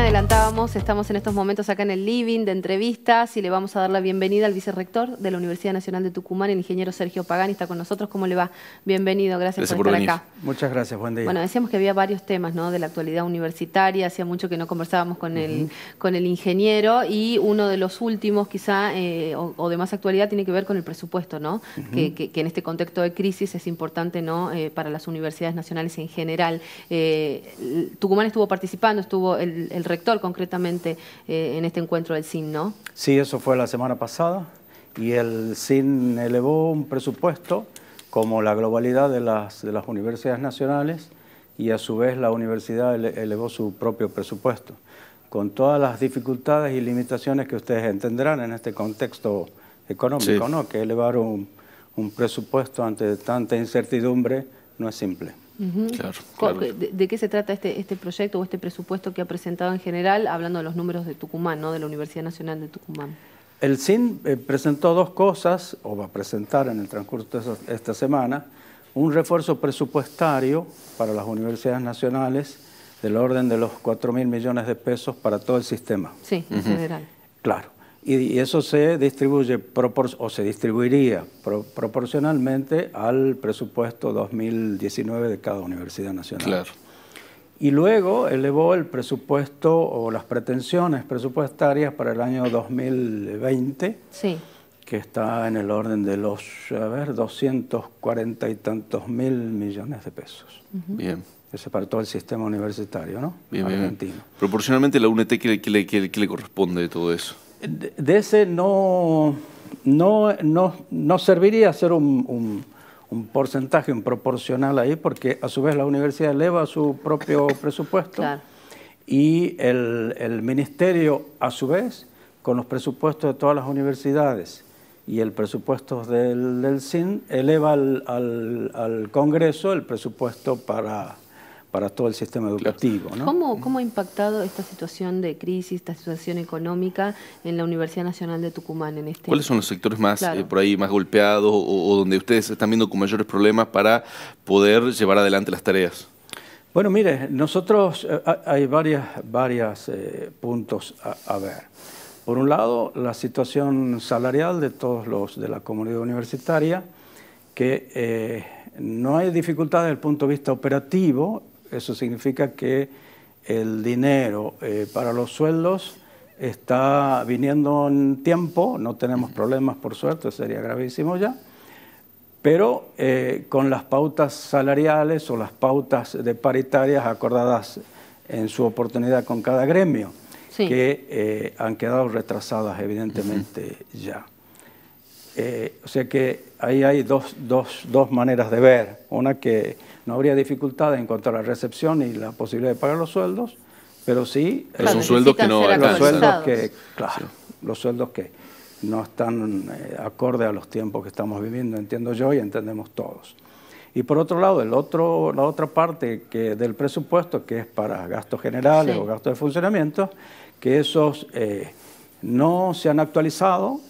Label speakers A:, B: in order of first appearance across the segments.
A: adelantábamos, estamos en estos momentos acá en el living de entrevistas y le vamos a dar la bienvenida al vicerrector de la Universidad Nacional de Tucumán, el ingeniero Sergio Pagani, está con nosotros. ¿Cómo le va? Bienvenido, gracias, por, estar acá.
B: Muchas gracias, buen día. Bueno,
A: decíamos que había varios temas ¿no? de la actualidad universitaria, hacía mucho que no conversábamos con, el, con el ingeniero y uno de los últimos quizá eh, o, de más actualidad tiene que ver con el presupuesto, ¿no? que, en este contexto de crisis es importante ¿no? Eh, para las universidades nacionales en general. Eh, Tucumán estuvo participando, estuvo el rector concretamente eh, en este encuentro del CIN, ¿no?
B: Sí, eso fue la semana pasada y el CIN elevó un presupuesto como la globalidad de las, universidades nacionales y a su vez la universidad elevó su propio presupuesto, con todas las dificultades y limitaciones que ustedes entenderán en este contexto económico, ¿no? que elevar un presupuesto ante tanta incertidumbre no es simple.
A: ¿De, qué se trata este, este, proyecto o este presupuesto que ha presentado en general, hablando de los números de Tucumán, de la Universidad Nacional de Tucumán?
B: El CIN eh, presentó dos cosas, o va a presentar en el transcurso de esta semana, un refuerzo presupuestario para las universidades nacionales del orden de los 4 mil millones de pesos para todo el sistema.
A: Sí, en general.
B: Claro y eso se distribuye o se distribuiría proporcionalmente al presupuesto 2019 de cada universidad nacional. Claro. Y luego elevó el presupuesto o las pretensiones presupuestarias para el año 2020, sí. que está en el orden de los, a ver, 240 y tantos mil millones de pesos. Bien. Ese para todo el sistema universitario, ¿no? Bien, Argentino.
C: Proporcionalmente la UNET, le, qué le corresponde de todo eso?
B: de ese no, no, no, no serviría hacer un, un, porcentaje, un proporcional ahí, porque a su vez la universidad eleva su propio presupuesto y el, ministerio a su vez, con los presupuestos de todas las universidades y el presupuesto del, del CIN, eleva al, al Congreso el presupuesto para para todo el sistema educativo. ¿Cómo,
A: ha impactado esta situación de crisis, esta situación económica en la Universidad Nacional de Tucumán? en este ¿Cuáles son los
C: sectores más eh, por ahí más golpeados o, donde ustedes están viendo con mayores problemas para poder llevar adelante las tareas?
B: Bueno, mire, nosotros eh, hay varios varias, eh, puntos a, ver. Por un lado, la situación salarial de todos los de la comunidad universitaria, que no hay dificultad desde el punto de vista operativo, eso significa que el dinero eh, para los sueldos está viniendo en tiempo, no tenemos problemas por suerte, sería gravísimo ya, pero eh, con las pautas salariales o las pautas de paritarias acordadas en su oportunidad con cada gremio, que eh, han quedado retrasadas evidentemente ya. Eh, o sea que ahí hay dos, dos, maneras de ver. Una que no habría dificultad en cuanto a la recepción y la posibilidad de pagar los sueldos, pero sí... es un sueldo que no Los sueldos que, claro, los sueldos que no están eh, acorde a los tiempos que estamos viviendo, entiendo yo y entendemos todos. Y por otro lado, el otro, la otra parte que, del presupuesto, que es para gastos generales o gastos de funcionamiento, que esos eh, no se han actualizado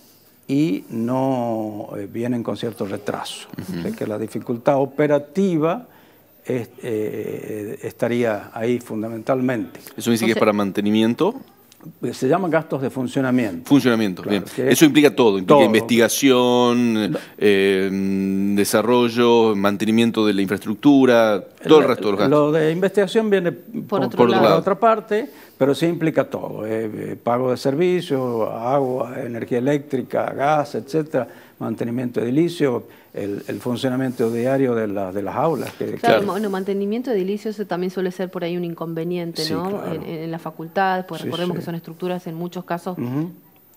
B: y no eh, vienen con cierto retraso. que la dificultad operativa eh, estaría ahí fundamentalmente. ¿Eso dice que es para
C: mantenimiento?
B: se llaman gastos de funcionamiento.
C: Funcionamiento, bien. Eso implica todo, implica investigación, eh, desarrollo, mantenimiento de la infraestructura, todo el, resto de los gastos. Lo
B: de investigación viene por, otra parte, pero sí implica todo, eh, eh, pago de servicios, agua, energía eléctrica, gas, etcétera mantenimiento edilicio, el, funcionamiento diario de, de las aulas. claro, bueno,
A: mantenimiento edilicio también suele ser por ahí un inconveniente, ¿no? En, la facultad, pues recordemos que son estructuras en muchos casos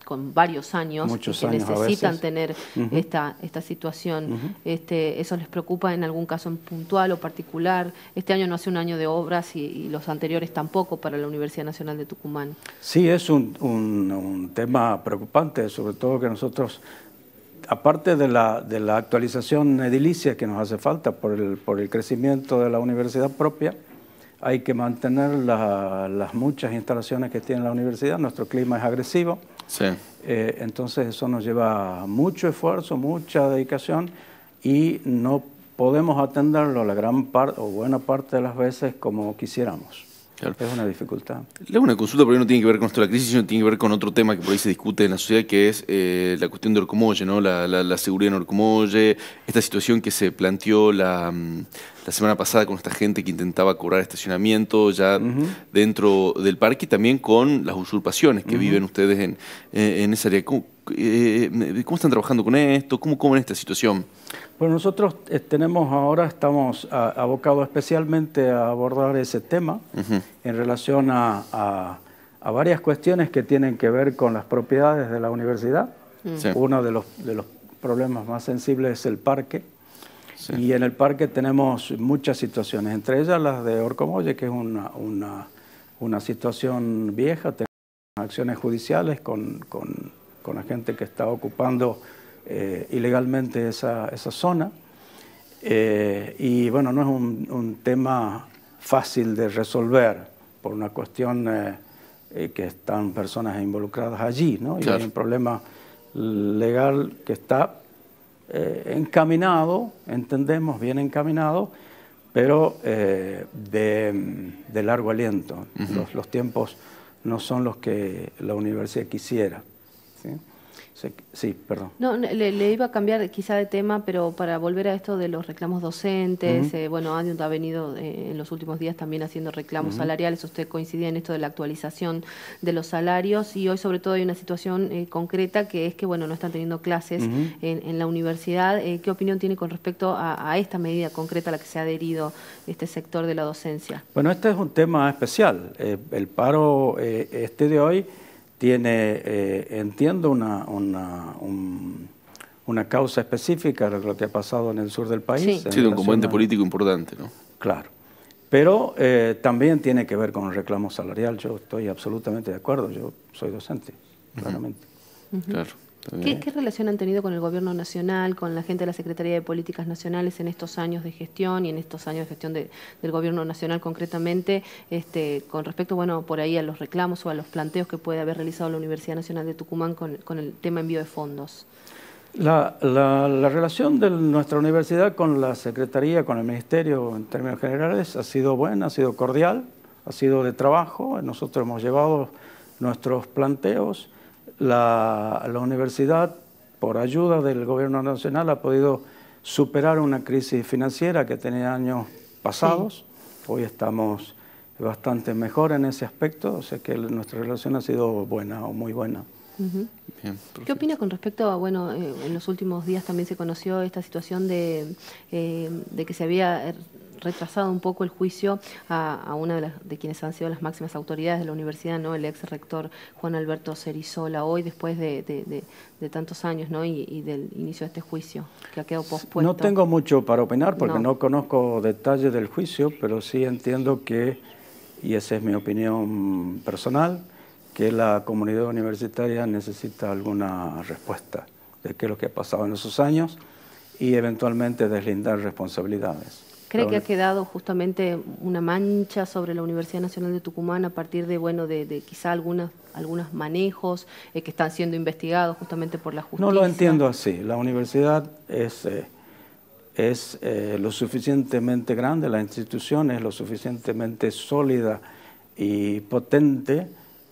A: con varios años que necesitan tener esta, esta situación. este, ¿Eso les preocupa en algún caso en puntual o particular? Este año no hace un año de obras y, los anteriores tampoco para la Universidad Nacional de Tucumán.
B: Sí, es un, un, un tema preocupante, sobre todo que nosotros aparte de la, actualización edilicia que nos hace falta por el, crecimiento de la universidad propia, hay que mantener las muchas instalaciones que tiene la universidad, nuestro clima es agresivo, eh, entonces eso nos lleva mucho esfuerzo, mucha dedicación y no podemos atenderlo la gran parte o buena parte de las veces como quisiéramos. Es una dificultad.
C: Le una consulta, pero no tiene que ver con esto de la crisis, sino tiene que ver con otro tema que por ahí se discute en la sociedad, que es eh, la cuestión de Orcomolle, ¿no? La, la, la, seguridad en Orcomolle, esta situación que se planteó la, mm, la, semana pasada con esta gente que intentaba cobrar estacionamiento ya dentro del parque y también con las usurpaciones que viven ustedes en, eh, en esa área. ¿Cómo, eh, ¿Cómo, están trabajando con esto? ¿Cómo, cómo en esta situación?
B: Bueno, nosotros eh, tenemos ahora, estamos abocados especialmente a abordar ese tema en relación a, varias cuestiones que tienen que ver con las propiedades de la universidad. Mm. Uno de los, problemas más sensibles es el parque. Y en el parque tenemos muchas situaciones, entre ellas las de Orcomoye, que es una, una, situación vieja, tenemos acciones judiciales con, con la gente que está ocupando eh, ilegalmente esa, esa zona. Eh, y bueno, no es un, tema fácil de resolver por una cuestión eh, que están personas involucradas allí, ¿no? Y hay un problema legal que está encaminado, entendemos, bien encaminado, pero de, largo aliento. los, los, tiempos no son los que la universidad quisiera. ¿sí? Sí, perdón.
A: No, le, iba a cambiar quizá de tema, pero para volver a esto de los reclamos docentes, eh, bueno, ha venido eh, en los últimos días también haciendo reclamos salariales, usted coincidía en esto de la actualización de los salarios y hoy sobre todo hay una situación eh, concreta que es que, bueno, no están teniendo clases en, la universidad. ¿Qué opinión tiene con respecto a, a, esta medida concreta a la que se ha adherido este sector de la docencia?
B: Bueno, este es un tema especial. el paro este de hoy tiene, eh, entiendo, una, una, una, causa específica de lo que ha pasado en el sur del país. Sí, sido un componente político
C: importante, ¿no?
B: Claro. Pero eh, también tiene que ver con el reclamo salarial. Yo estoy absolutamente de acuerdo. Yo soy docente, claramente. Claro. ¿Qué,
A: relación han tenido con el gobierno nacional, con la gente de la Secretaría de Políticas Nacionales en estos años de gestión y en estos años de gestión del gobierno nacional concretamente, este, con respecto, bueno, por ahí a los reclamos o a los planteos que puede haber realizado la Universidad Nacional de Tucumán con, el tema envío de fondos?
B: La, la relación de nuestra universidad con la Secretaría, con el Ministerio en términos generales, ha sido buena, ha sido cordial, ha sido de trabajo. Nosotros hemos llevado nuestros planteos la, la universidad, por ayuda del gobierno nacional, ha podido superar una crisis financiera que tenía años pasados. Hoy estamos bastante mejor en ese aspecto, o sea que nuestra relación ha sido buena o muy buena. ¿Qué
A: opina con respecto a, bueno, eh, en los últimos días también se conoció esta situación de, eh, de que se había retrasado un poco el juicio a, una de, las, de, quienes han sido las máximas autoridades de la universidad, ¿no? el ex rector Juan Alberto Cerizola, hoy después de, tantos años ¿no? Y, del inicio de este juicio que ha quedado pospuesto. No tengo
B: mucho para opinar porque no, no conozco detalles del juicio, pero sí entiendo que, y esa es mi opinión personal, que la comunidad universitaria necesita alguna respuesta de qué es lo que ha pasado en esos años y eventualmente deslindar responsabilidades.
A: ¿Cree que ha quedado justamente una mancha sobre la Universidad Nacional de Tucumán a partir de, bueno, de, quizá algunas, algunos manejos eh, que están siendo investigados justamente por la justicia? No lo entiendo
B: así. La universidad es, eh, es eh, lo suficientemente grande, la institución es lo suficientemente sólida y potente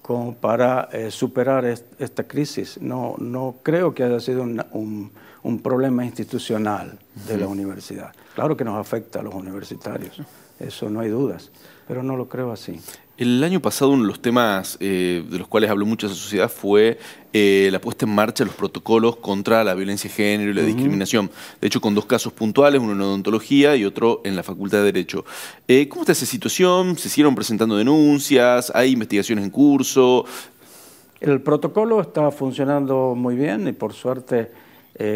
B: como para eh, superar esta crisis. No, creo que haya sido un, problema institucional de la universidad. Claro que nos afecta a los universitarios, eso no hay dudas, pero no lo creo así.
C: El año pasado uno de los temas eh, de los cuales habló mucho sociedad fue eh, la puesta en marcha de los protocolos contra la violencia de género y la discriminación. De hecho, con dos casos puntuales, uno en odontología y otro en la Facultad de Derecho. Eh, ¿Cómo está esa situación? ¿Se hicieron presentando denuncias? ¿Hay investigaciones en curso?
B: El protocolo está funcionando muy bien y por suerte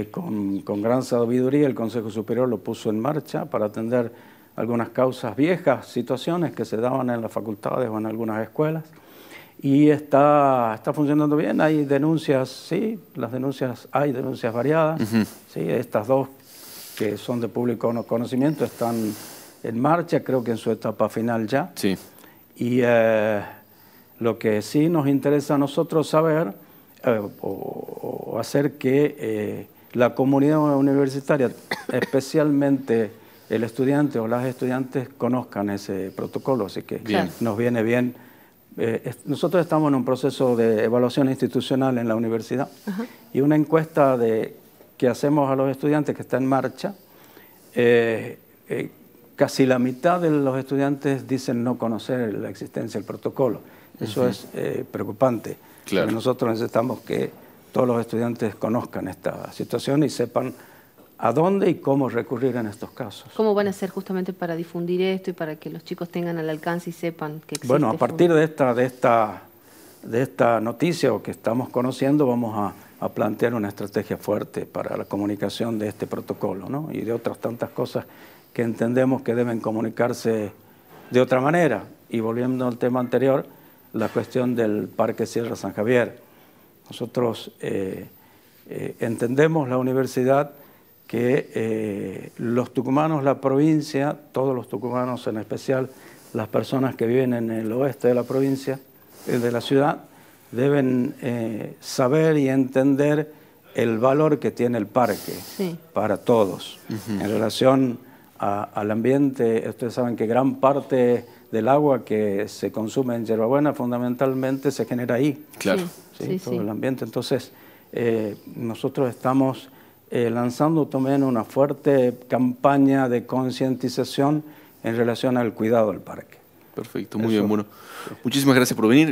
B: con gran sabiduría el Consejo Superior lo puso en marcha para atender algunas causas viejas, situaciones que se daban en las facultades o en algunas escuelas. Y está, está funcionando bien, hay denuncias, sí, las denuncias, hay denuncias variadas, estas dos que son de público conocimiento están en marcha, creo que en su etapa final ya. Sí. Y eh, lo que sí nos interesa a nosotros saber eh, o, hacer que eh, la comunidad universitaria, especialmente el estudiante o las estudiantes conozcan ese protocolo, así que nos viene bien. Eh, nosotros estamos en un proceso de evaluación institucional en la universidad y una encuesta de, que hacemos a los estudiantes que está en marcha, eh, eh, casi la mitad de los estudiantes dicen no conocer la existencia del protocolo. Eso es preocupante. Nosotros necesitamos que todos los estudiantes conozcan esta situación y sepan a dónde y cómo recurrir en estos casos.
A: ¿Cómo van a ser justamente para difundir esto y para que los chicos tengan al alcance y sepan que existe? Bueno, a este partir
B: de esta, de esta, de esta noticia o que estamos conociendo, vamos a, plantear una estrategia fuerte para la comunicación de este protocolo ¿no? y de otras tantas cosas que entendemos que deben comunicarse de otra manera. Y volviendo al tema anterior, la cuestión del Parque Sierra San Javier. Nosotros eh, eh, entendemos la universidad que eh, los tucumanos, la provincia, todos los tucumanos, en especial las personas que viven en el oeste de la provincia, eh, de la ciudad, deben eh, saber y entender el valor que tiene el parque para todos. En relación al ambiente, ustedes saben que gran parte del agua que se consume en Yerbabuena fundamentalmente se genera ahí. Claro. todo el ambiente. Entonces, nosotros estamos eh, lanzando también una fuerte campaña de concientización en relación al cuidado del parque.
C: Perfecto, muy bien, bueno. Muchísimas gracias por venir.